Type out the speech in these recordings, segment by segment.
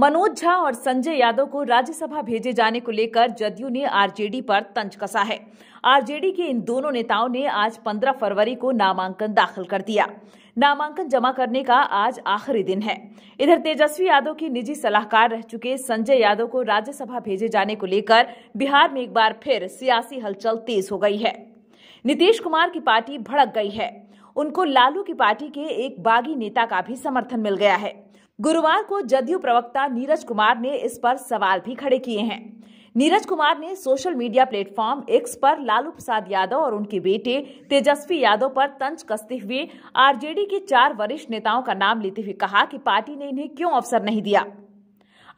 मनोज झा और संजय यादव को राज्यसभा भेजे जाने को लेकर जदयू ने आरजेडी पर तंज कसा है आरजेडी के इन दोनों नेताओं ने आज 15 फरवरी को नामांकन दाखिल कर दिया नामांकन जमा करने का आज आखिरी दिन है इधर तेजस्वी यादव के निजी सलाहकार रह चुके संजय यादव को राज्यसभा भेजे जाने को लेकर बिहार में एक बार फिर सियासी हलचल तेज हो गई है नीतीश कुमार की पार्टी भड़क गई है उनको लालू की पार्टी के एक बागी नेता का भी समर्थन मिल गया है गुरुवार को जदयू प्रवक्ता नीरज कुमार ने इस पर सवाल भी खड़े किए हैं नीरज कुमार ने सोशल मीडिया प्लेटफॉर्म एक्स पर लालू प्रसाद यादव और उनके बेटे तेजस्वी यादव पर तंज कसते हुए आरजेडी के चार वरिष्ठ नेताओं का नाम लेते हुए कहा कि पार्टी ने इन्हें क्यों अवसर नहीं दिया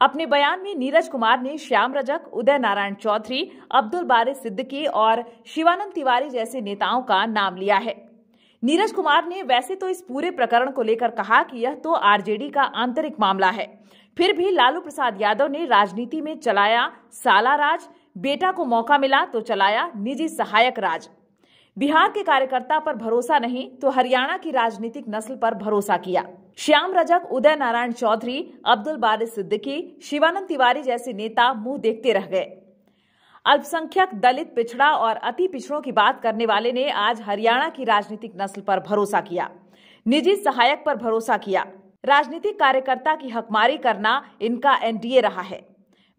अपने बयान में नीरज कुमार ने श्याम रजक उदय नारायण चौधरी अब्दुल बारे सिद्दकी और शिवानंद तिवारी जैसे नेताओं का नाम लिया है नीरज कुमार ने वैसे तो इस पूरे प्रकरण को लेकर कहा कि यह तो आरजेडी का आंतरिक मामला है फिर भी लालू प्रसाद यादव ने राजनीति में चलाया साला राज बेटा को मौका मिला तो चलाया निजी सहायक राज बिहार के कार्यकर्ता पर भरोसा नहीं तो हरियाणा की राजनीतिक नस्ल पर भरोसा किया श्याम रजक उदय नारायण चौधरी अब्दुल बारिस सिद्दीकी शिवानंद तिवारी जैसे नेता मुंह देखते रह गए अल्पसंख्यक दलित पिछड़ा और अति पिछड़ों की बात करने वाले ने आज हरियाणा की राजनीतिक नस्ल पर भरोसा किया निजी सहायक पर भरोसा किया राजनीतिक कार्यकर्ता की हकमारी करना इनका एनडीए रहा है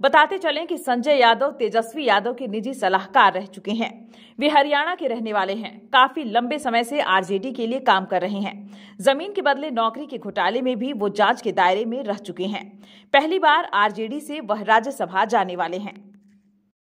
बताते चलें कि संजय यादव तेजस्वी यादव के निजी सलाहकार रह चुके हैं वे हरियाणा के रहने वाले हैं काफी लंबे समय से आरजेडी के लिए काम कर रहे हैं जमीन के बदले नौकरी के घोटाले में भी वो जांच के दायरे में रह चुके हैं पहली बार आरजेडी से वह राज्यसभा जाने वाले हैं